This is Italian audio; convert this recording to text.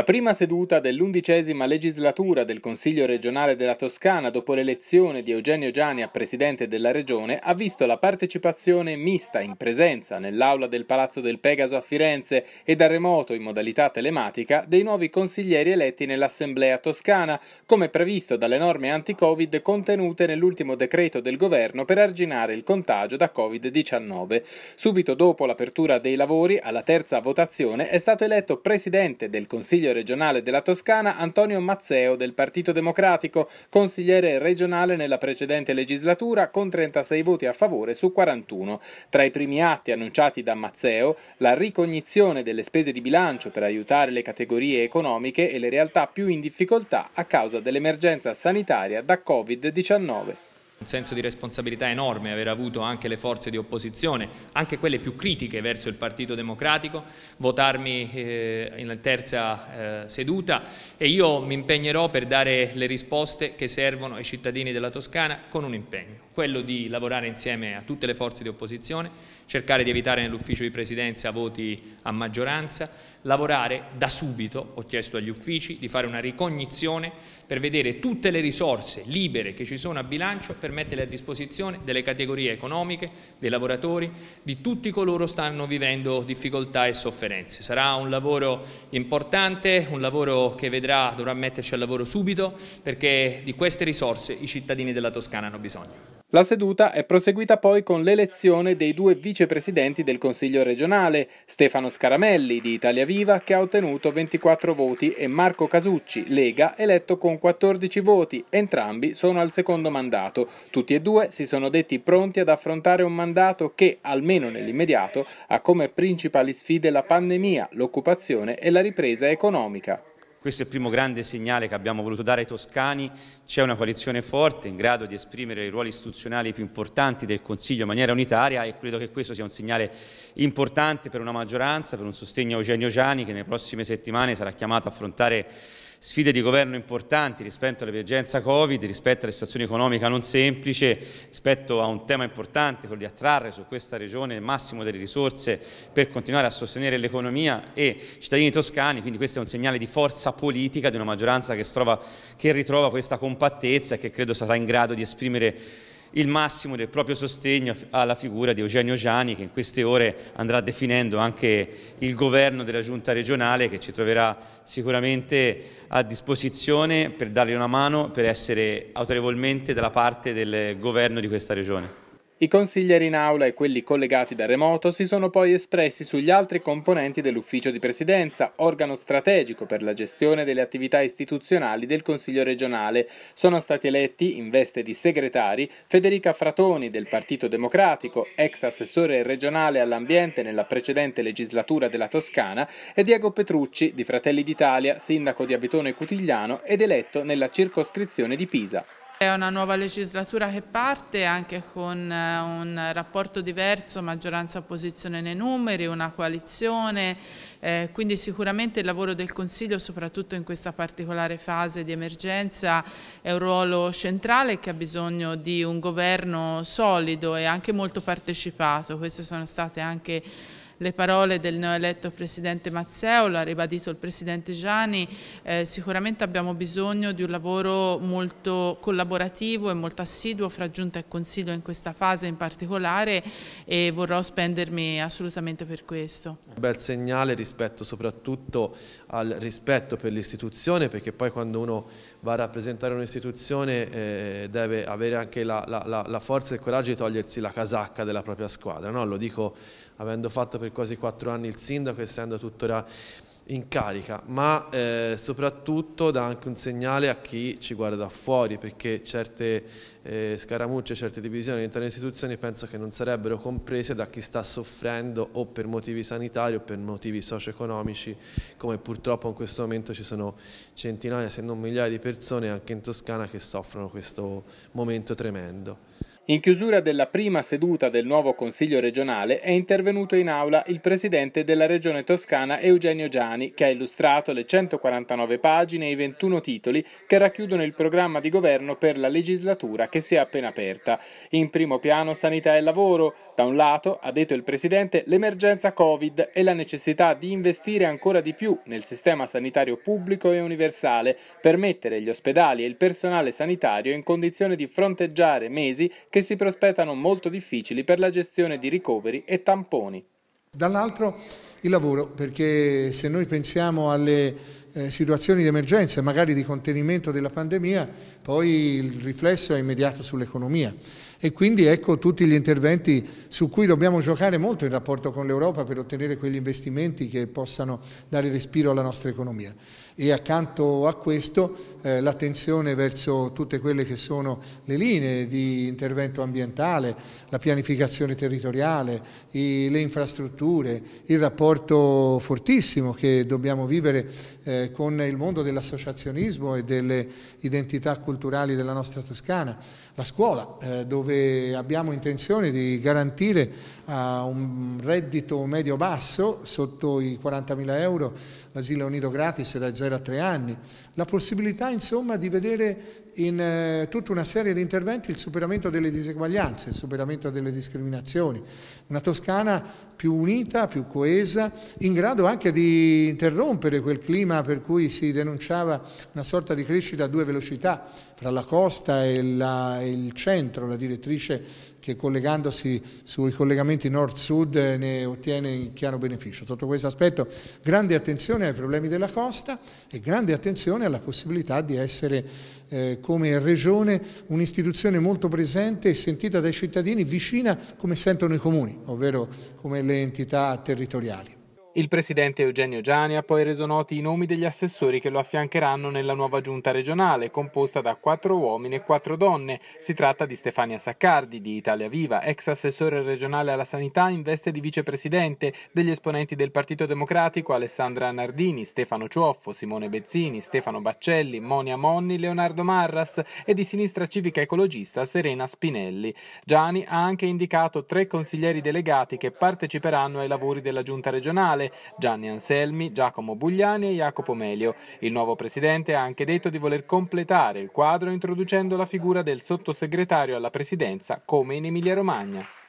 La prima seduta dell'undicesima legislatura del Consiglio regionale della Toscana dopo l'elezione di Eugenio Giani a presidente della regione ha visto la partecipazione mista in presenza nell'aula del Palazzo del Pegaso a Firenze e da remoto in modalità telematica dei nuovi consiglieri eletti nell'Assemblea toscana, come previsto dalle norme anti-Covid contenute nell'ultimo decreto del governo per arginare il contagio da Covid-19. Subito dopo l'apertura dei lavori, alla terza votazione, è stato eletto presidente del Consiglio Consiglio regionale della Toscana Antonio Mazzeo del Partito Democratico, consigliere regionale nella precedente legislatura con 36 voti a favore su 41. Tra i primi atti annunciati da Mazzeo, la ricognizione delle spese di bilancio per aiutare le categorie economiche e le realtà più in difficoltà a causa dell'emergenza sanitaria da Covid-19. Un senso di responsabilità enorme aver avuto anche le forze di opposizione, anche quelle più critiche verso il Partito Democratico, votarmi eh, in terza eh, seduta e io mi impegnerò per dare le risposte che servono ai cittadini della Toscana con un impegno, quello di lavorare insieme a tutte le forze di opposizione, cercare di evitare nell'ufficio di presidenza voti a maggioranza, lavorare da subito, ho chiesto agli uffici di fare una ricognizione per vedere tutte le risorse libere che ci sono a bilancio per metterle a disposizione delle categorie economiche, dei lavoratori, di tutti coloro che stanno vivendo difficoltà e sofferenze. Sarà un lavoro importante, un lavoro che vedrà, dovrà metterci al lavoro subito perché di queste risorse i cittadini della Toscana hanno bisogno. La seduta è proseguita poi con l'elezione dei due vicepresidenti del Consiglio regionale, Stefano Scaramelli di Italia Viva che ha ottenuto 24 voti e Marco Casucci, Lega, eletto con 14 voti, entrambi sono al secondo mandato. Tutti e due si sono detti pronti ad affrontare un mandato che, almeno nell'immediato, ha come principali sfide la pandemia, l'occupazione e la ripresa economica. Questo è il primo grande segnale che abbiamo voluto dare ai toscani. C'è una coalizione forte in grado di esprimere i ruoli istituzionali più importanti del Consiglio in maniera unitaria e credo che questo sia un segnale importante per una maggioranza, per un sostegno a Eugenio Giani che nelle prossime settimane sarà chiamato a affrontare sfide di governo importanti rispetto all'emergenza Covid, rispetto alla situazione economica non semplice, rispetto a un tema importante, quello di attrarre su questa regione il massimo delle risorse per continuare a sostenere l'economia e i cittadini toscani, quindi questo è un segnale di forza politica di una maggioranza che, strova, che ritrova questa compattezza e che credo sarà in grado di esprimere il massimo del proprio sostegno alla figura di Eugenio Giani che in queste ore andrà definendo anche il governo della giunta regionale che ci troverà sicuramente a disposizione per dargli una mano per essere autorevolmente dalla parte del governo di questa regione. I consiglieri in aula e quelli collegati da remoto si sono poi espressi sugli altri componenti dell'ufficio di presidenza, organo strategico per la gestione delle attività istituzionali del Consiglio regionale. Sono stati eletti, in veste di segretari, Federica Fratoni del Partito Democratico, ex assessore regionale all'ambiente nella precedente legislatura della Toscana, e Diego Petrucci di Fratelli d'Italia, sindaco di Abitone Cutigliano ed eletto nella circoscrizione di Pisa. È una nuova legislatura che parte anche con eh, un rapporto diverso, maggioranza-opposizione nei numeri, una coalizione, eh, quindi sicuramente il lavoro del Consiglio, soprattutto in questa particolare fase di emergenza, è un ruolo centrale che ha bisogno di un governo solido e anche molto partecipato. Queste sono state anche le parole del neoeletto Presidente Mazzeo, l'ha ribadito il Presidente Gianni, eh, sicuramente abbiamo bisogno di un lavoro molto collaborativo e molto assiduo fra Giunta e Consiglio in questa fase in particolare e vorrò spendermi assolutamente per questo. Un bel segnale rispetto soprattutto al rispetto per l'istituzione perché poi quando uno va a rappresentare un'istituzione eh, deve avere anche la, la, la, la, forza e il coraggio di togliersi la casacca della propria squadra, no? lo dico avendo fatto per per quasi quattro anni il sindaco, essendo tuttora in carica, ma eh, soprattutto dà anche un segnale a chi ci guarda da fuori, perché certe eh, scaramucce, certe divisioni all'interno delle istituzioni penso che non sarebbero comprese da chi sta soffrendo o per motivi sanitari o per motivi socio-economici, come purtroppo in questo momento ci sono centinaia se non migliaia di persone anche in Toscana che soffrono questo momento tremendo. In chiusura della prima seduta del nuovo Consiglio regionale è intervenuto in aula il presidente della Regione Toscana Eugenio Giani che ha illustrato le 149 pagine e i 21 titoli che racchiudono il programma di governo per la legislatura che si è appena aperta. In primo piano sanità e lavoro, da un lato, ha detto il presidente, l'emergenza Covid e la necessità di investire ancora di più nel sistema sanitario pubblico e universale per mettere gli ospedali e il personale sanitario in condizione di fronteggiare mesi che che si prospettano molto difficili per la gestione di ricoveri e tamponi. Dall'altro il lavoro, perché se noi pensiamo alle eh, situazioni di emergenza, magari di contenimento della pandemia, poi il riflesso è immediato sull'economia. E quindi ecco tutti gli interventi su cui dobbiamo giocare molto in rapporto con l'Europa per ottenere quegli investimenti che possano dare respiro alla nostra economia. E accanto a questo eh, l'attenzione verso tutte quelle che sono le linee di intervento ambientale, la pianificazione territoriale, i, le infrastrutture, il rapporto fortissimo che dobbiamo vivere eh, con il mondo dell'associazionismo e delle identità culturali della nostra Toscana, la scuola eh, dove dove abbiamo intenzione di garantire a un reddito medio-basso sotto i 40.000 euro l'asilo nido gratis da 0 a 3 anni, la possibilità insomma di vedere in eh, tutta una serie di interventi il superamento delle diseguaglianze, il superamento delle discriminazioni, una Toscana più unita, più coesa, in grado anche di interrompere quel clima per cui si denunciava una sorta di crescita a due velocità fra la costa e, la, e il centro, la direttrice che collegandosi sui collegamenti nord-sud eh, ne ottiene in chiaro beneficio. Sotto questo aspetto grande attenzione ai problemi della costa e grande attenzione alla possibilità di essere eh, come regione un'istituzione molto presente e sentita dai cittadini, vicina come sentono i comuni, ovvero come le entità territoriali. Il presidente Eugenio Giani ha poi reso noti i nomi degli assessori che lo affiancheranno nella nuova giunta regionale, composta da quattro uomini e quattro donne. Si tratta di Stefania Saccardi, di Italia Viva, ex assessore regionale alla sanità in veste di vicepresidente, degli esponenti del Partito Democratico Alessandra Nardini, Stefano Cioffo, Simone Bezzini, Stefano Baccelli, Monia Monni, Leonardo Marras e di Sinistra Civica Ecologista Serena Spinelli. Giani ha anche indicato tre consiglieri delegati che parteciperanno ai lavori della giunta regionale Natale, Gianni Anselmi, Giacomo Bugliani e Jacopo Melio. Il nuovo presidente ha anche detto di voler completare il quadro introducendo la figura del sottosegretario alla presidenza come in Emilia Romagna.